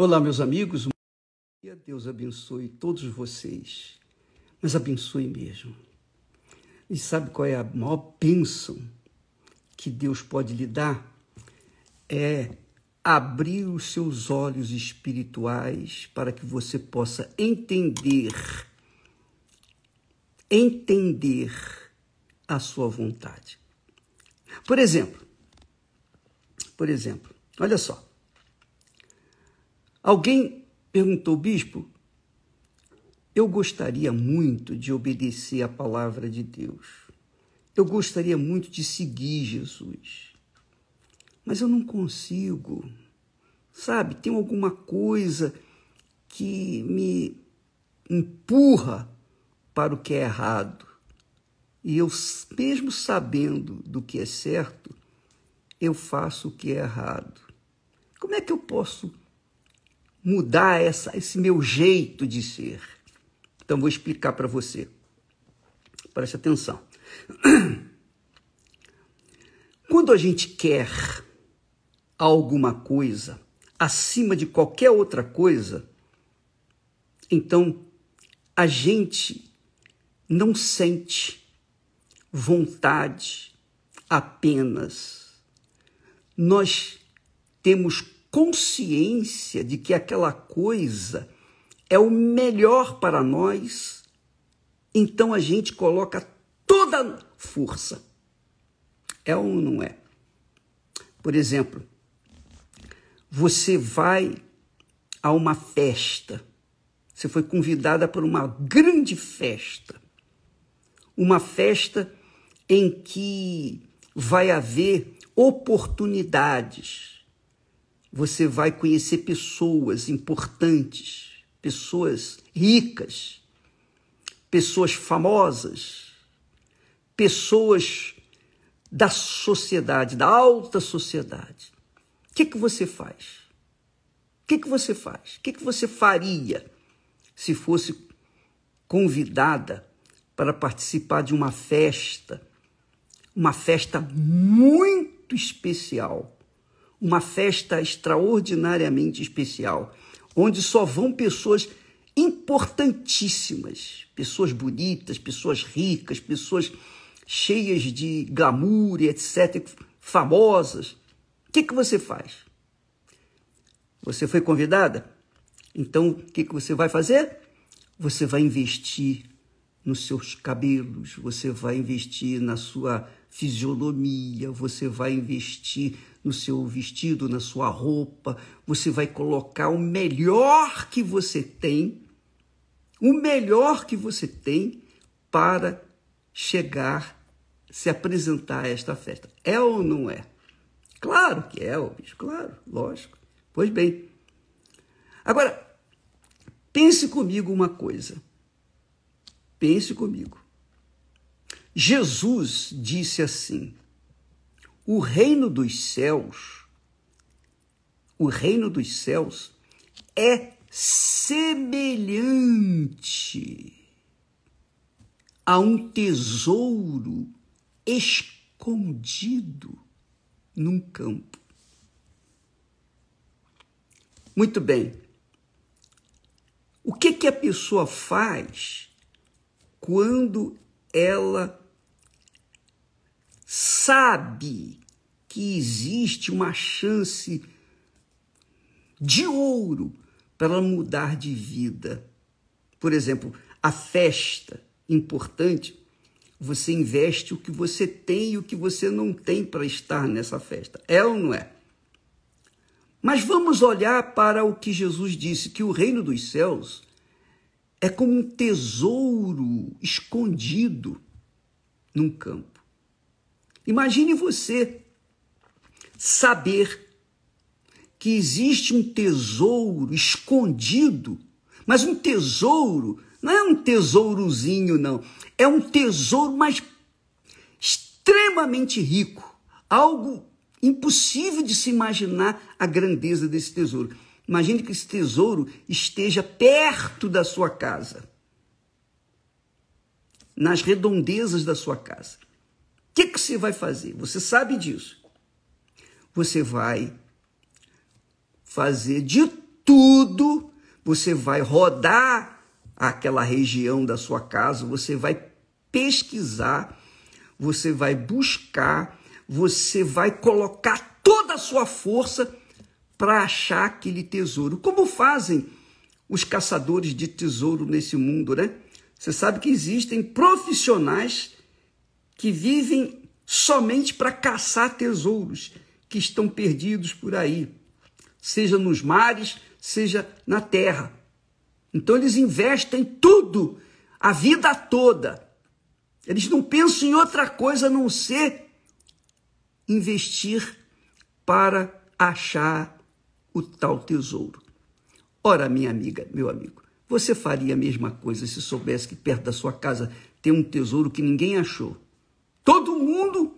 Olá, meus amigos. Deus abençoe todos vocês, mas abençoe mesmo. E sabe qual é a maior bênção que Deus pode lhe dar? É abrir os seus olhos espirituais para que você possa entender, entender a sua vontade. Por exemplo, por exemplo, olha só. Alguém perguntou, bispo, eu gostaria muito de obedecer à palavra de Deus. Eu gostaria muito de seguir Jesus. Mas eu não consigo. Sabe, tem alguma coisa que me empurra para o que é errado. E eu, mesmo sabendo do que é certo, eu faço o que é errado. Como é que eu posso mudar essa, esse meu jeito de ser. Então vou explicar para você. Preste atenção. Quando a gente quer alguma coisa acima de qualquer outra coisa, então a gente não sente vontade apenas. Nós temos consciência de que aquela coisa é o melhor para nós, então a gente coloca toda força. É ou não é? Por exemplo, você vai a uma festa. Você foi convidada para uma grande festa. Uma festa em que vai haver oportunidades você vai conhecer pessoas importantes, pessoas ricas, pessoas famosas, pessoas da sociedade, da alta sociedade. O que, é que você faz? O que, é que você faz? O que, é que você faria se fosse convidada para participar de uma festa, uma festa muito especial? uma festa extraordinariamente especial, onde só vão pessoas importantíssimas, pessoas bonitas, pessoas ricas, pessoas cheias de glamour, etc., famosas. O que, que você faz? Você foi convidada? Então, o que, que você vai fazer? Você vai investir nos seus cabelos, você vai investir na sua fisionomia, você vai investir no seu vestido, na sua roupa, você vai colocar o melhor que você tem, o melhor que você tem para chegar, se apresentar a esta festa. É ou não é? Claro que é, bicho, claro, lógico. Pois bem. Agora, pense comigo uma coisa. Pense comigo. Jesus disse assim: O reino dos céus, o reino dos céus é semelhante a um tesouro escondido num campo. Muito bem. O que, que a pessoa faz quando ela sabe que existe uma chance de ouro para ela mudar de vida. Por exemplo, a festa importante, você investe o que você tem e o que você não tem para estar nessa festa. É ou não é? Mas vamos olhar para o que Jesus disse, que o reino dos céus é como um tesouro escondido num campo. Imagine você saber que existe um tesouro escondido, mas um tesouro, não é um tesourozinho, não. É um tesouro, mas extremamente rico. Algo impossível de se imaginar a grandeza desse tesouro. Imagine que esse tesouro esteja perto da sua casa, nas redondezas da sua casa você vai fazer? Você sabe disso. Você vai fazer de tudo, você vai rodar aquela região da sua casa, você vai pesquisar, você vai buscar, você vai colocar toda a sua força para achar aquele tesouro. Como fazem os caçadores de tesouro nesse mundo, né? Você sabe que existem profissionais que vivem somente para caçar tesouros que estão perdidos por aí, seja nos mares, seja na terra. Então eles investem tudo, a vida toda. Eles não pensam em outra coisa a não ser investir para achar o tal tesouro. Ora, minha amiga, meu amigo, você faria a mesma coisa se soubesse que perto da sua casa tem um tesouro que ninguém achou? Todo mundo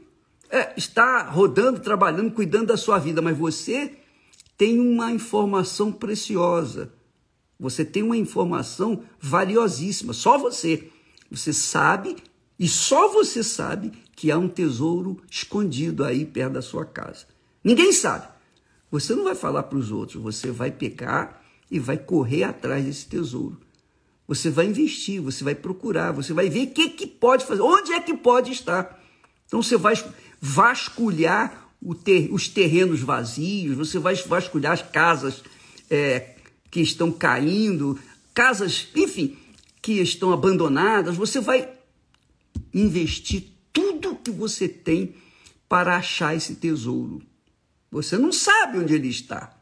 é, está rodando, trabalhando, cuidando da sua vida, mas você tem uma informação preciosa. Você tem uma informação valiosíssima. Só você. Você sabe, e só você sabe, que há um tesouro escondido aí perto da sua casa. Ninguém sabe. Você não vai falar para os outros, você vai pegar e vai correr atrás desse tesouro. Você vai investir, você vai procurar, você vai ver o que, que pode fazer, onde é que pode estar. Então você vai vasculhar ter, os terrenos vazios, você vai vasculhar as casas é, que estão caindo, casas, enfim, que estão abandonadas. Você vai investir tudo que você tem para achar esse tesouro. Você não sabe onde ele está,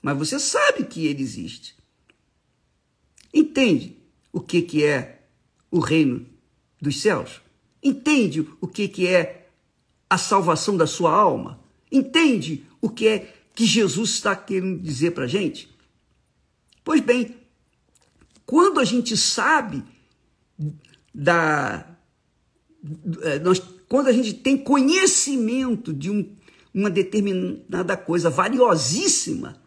mas você sabe que ele existe. Entende o que, que é o reino dos céus? Entende o que, que é a salvação da sua alma? Entende o que é que Jesus está querendo dizer para a gente? Pois bem, quando a gente sabe da. É, nós, quando a gente tem conhecimento de um, uma determinada coisa valiosíssima,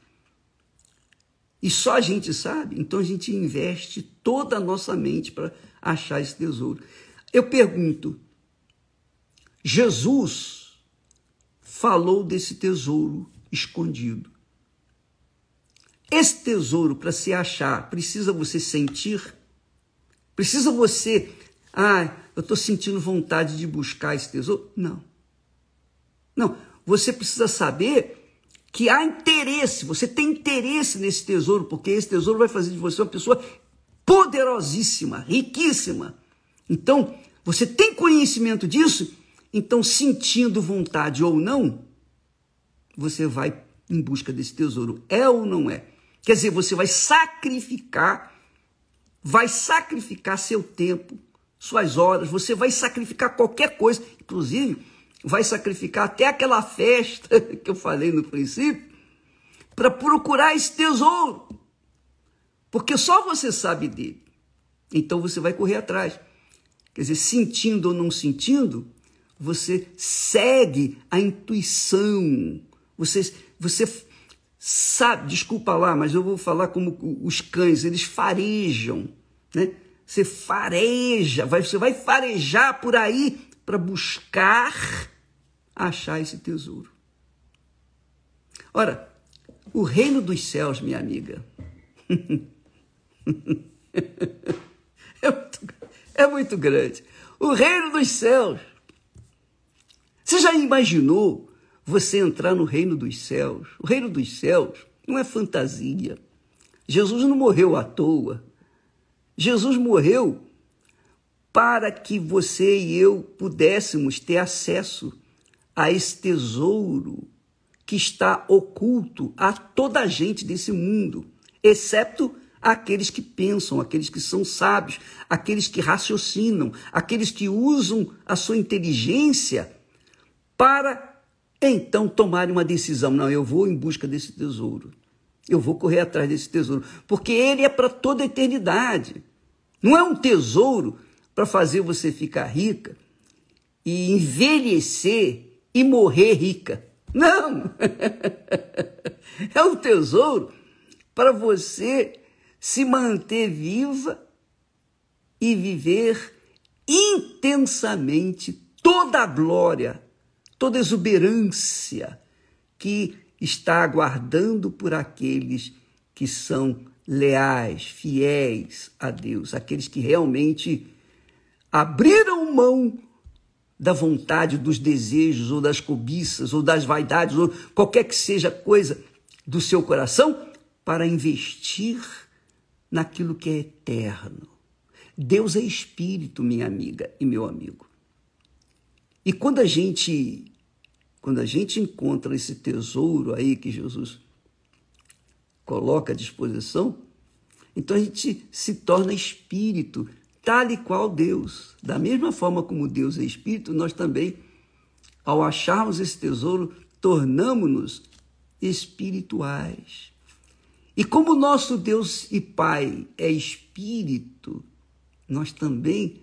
e só a gente sabe, então a gente investe toda a nossa mente para achar esse tesouro. Eu pergunto: Jesus falou desse tesouro escondido. Esse tesouro, para se achar, precisa você sentir? Precisa você. Ah, eu estou sentindo vontade de buscar esse tesouro? Não. Não. Você precisa saber que há interesse, você tem interesse nesse tesouro, porque esse tesouro vai fazer de você uma pessoa poderosíssima, riquíssima. Então, você tem conhecimento disso? Então, sentindo vontade ou não, você vai em busca desse tesouro. É ou não é? Quer dizer, você vai sacrificar, vai sacrificar seu tempo, suas horas, você vai sacrificar qualquer coisa, inclusive vai sacrificar até aquela festa que eu falei no princípio, para procurar esse tesouro. Porque só você sabe dele. Então você vai correr atrás. Quer dizer, sentindo ou não sentindo, você segue a intuição. Você, você sabe, desculpa lá, mas eu vou falar como os cães, eles farejam, né? Você fareja, vai, você vai farejar por aí para buscar achar esse tesouro. Ora, o reino dos céus, minha amiga. é muito grande. O reino dos céus. Você já imaginou você entrar no reino dos céus? O reino dos céus não é fantasia. Jesus não morreu à toa. Jesus morreu para que você e eu pudéssemos ter acesso a esse tesouro que está oculto a toda a gente desse mundo, exceto Aqueles que pensam, aqueles que são sábios, aqueles que raciocinam, aqueles que usam a sua inteligência para então tomarem uma decisão. Não, eu vou em busca desse tesouro. Eu vou correr atrás desse tesouro, porque ele é para toda a eternidade. Não é um tesouro para fazer você ficar rica e envelhecer e morrer rica. Não! é um tesouro para você se manter viva e viver intensamente toda a glória, toda a exuberância que está aguardando por aqueles que são leais, fiéis a Deus, aqueles que realmente abriram mão da vontade, dos desejos ou das cobiças ou das vaidades ou qualquer que seja coisa do seu coração para investir naquilo que é eterno. Deus é espírito, minha amiga e meu amigo. E quando a gente quando a gente encontra esse tesouro aí que Jesus coloca à disposição, então a gente se torna espírito, tal e qual Deus. Da mesma forma como Deus é espírito, nós também, ao acharmos esse tesouro, tornamos-nos espirituais. E como nosso Deus e Pai é espírito, nós também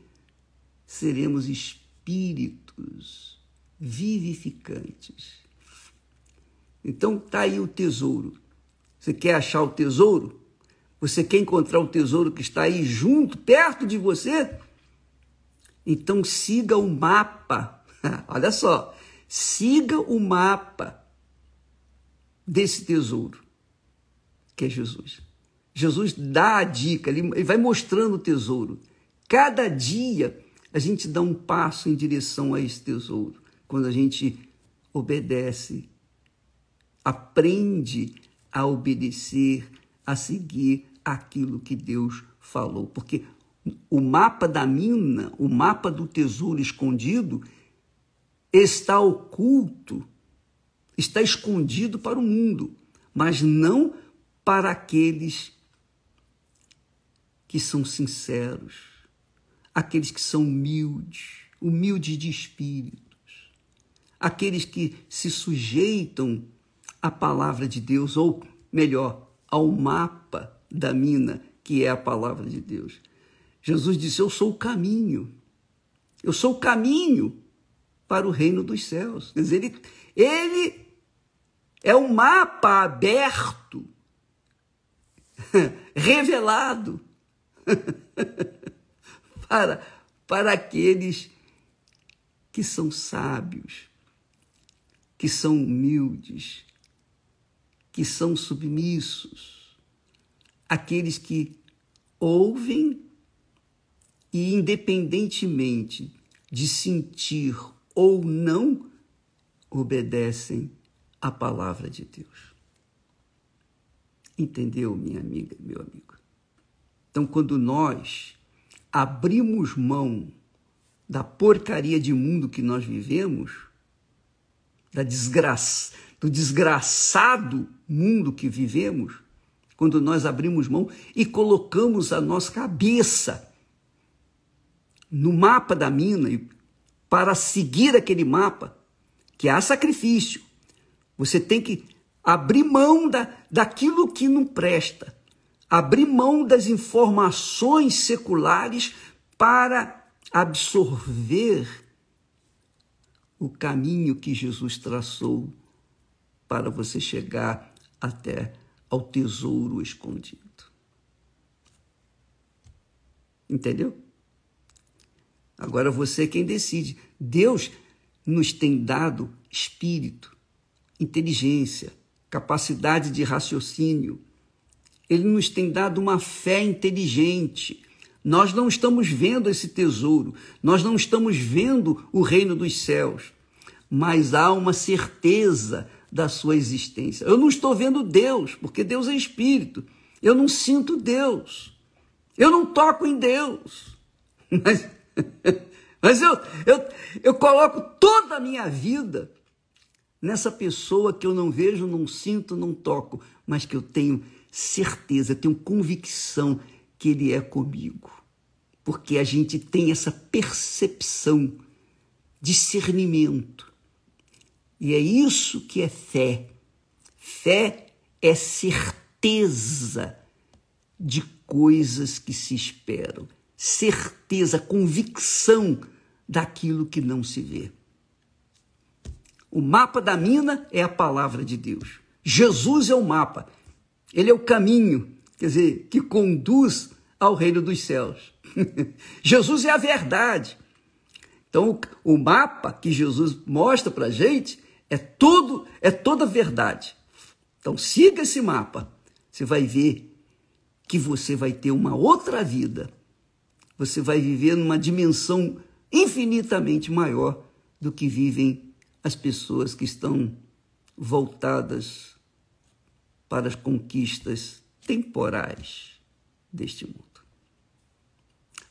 seremos espíritos vivificantes. Então tá aí o tesouro. Você quer achar o tesouro? Você quer encontrar o tesouro que está aí junto, perto de você? Então siga o mapa. Olha só, siga o mapa desse tesouro que é Jesus. Jesus dá a dica, ele vai mostrando o tesouro. Cada dia a gente dá um passo em direção a esse tesouro, quando a gente obedece, aprende a obedecer, a seguir aquilo que Deus falou. Porque o mapa da mina, o mapa do tesouro escondido, está oculto, está escondido para o mundo, mas não para aqueles que são sinceros, aqueles que são humildes, humildes de espíritos, aqueles que se sujeitam à palavra de Deus, ou melhor, ao mapa da mina, que é a palavra de Deus. Jesus disse: Eu sou o caminho, eu sou o caminho para o reino dos céus. Quer dizer, ele, ele é um mapa aberto revelado para, para aqueles que são sábios, que são humildes, que são submissos, aqueles que ouvem e, independentemente de sentir ou não, obedecem à palavra de Deus. Entendeu, minha amiga, meu amigo? Então, quando nós abrimos mão da porcaria de mundo que nós vivemos, da desgraça, do desgraçado mundo que vivemos, quando nós abrimos mão e colocamos a nossa cabeça no mapa da mina para seguir aquele mapa, que há é sacrifício. Você tem que abrir mão da, daquilo que não presta, abrir mão das informações seculares para absorver o caminho que Jesus traçou para você chegar até ao tesouro escondido. Entendeu? Agora você é quem decide. Deus nos tem dado espírito, inteligência, capacidade de raciocínio. Ele nos tem dado uma fé inteligente. Nós não estamos vendo esse tesouro, nós não estamos vendo o reino dos céus, mas há uma certeza da sua existência. Eu não estou vendo Deus, porque Deus é espírito. Eu não sinto Deus. Eu não toco em Deus. Mas, mas eu, eu, eu coloco toda a minha vida nessa pessoa que eu não vejo, não sinto, não toco, mas que eu tenho certeza, tenho convicção que ele é comigo. Porque a gente tem essa percepção, discernimento. E é isso que é fé. Fé é certeza de coisas que se esperam, certeza, convicção daquilo que não se vê. O mapa da mina é a palavra de Deus. Jesus é o mapa. Ele é o caminho, quer dizer, que conduz ao reino dos céus. Jesus é a verdade. Então, o, mapa que Jesus mostra para gente é tudo, é toda verdade. Então, siga esse mapa. Você vai ver que você vai ter uma outra vida. Você vai viver numa dimensão infinitamente maior do que vivem as pessoas que estão voltadas para as conquistas temporais deste mundo.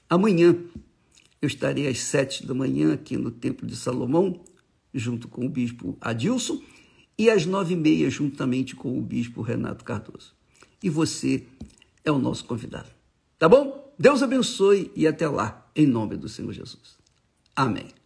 Amanhã eu estarei às sete da manhã aqui no Templo de Salomão, junto com o Bispo Adilson, e às nove e meia, juntamente com o Bispo Renato Cardoso. E você é o nosso convidado. Tá bom? Deus abençoe e até lá, em nome do Senhor Jesus. Amém.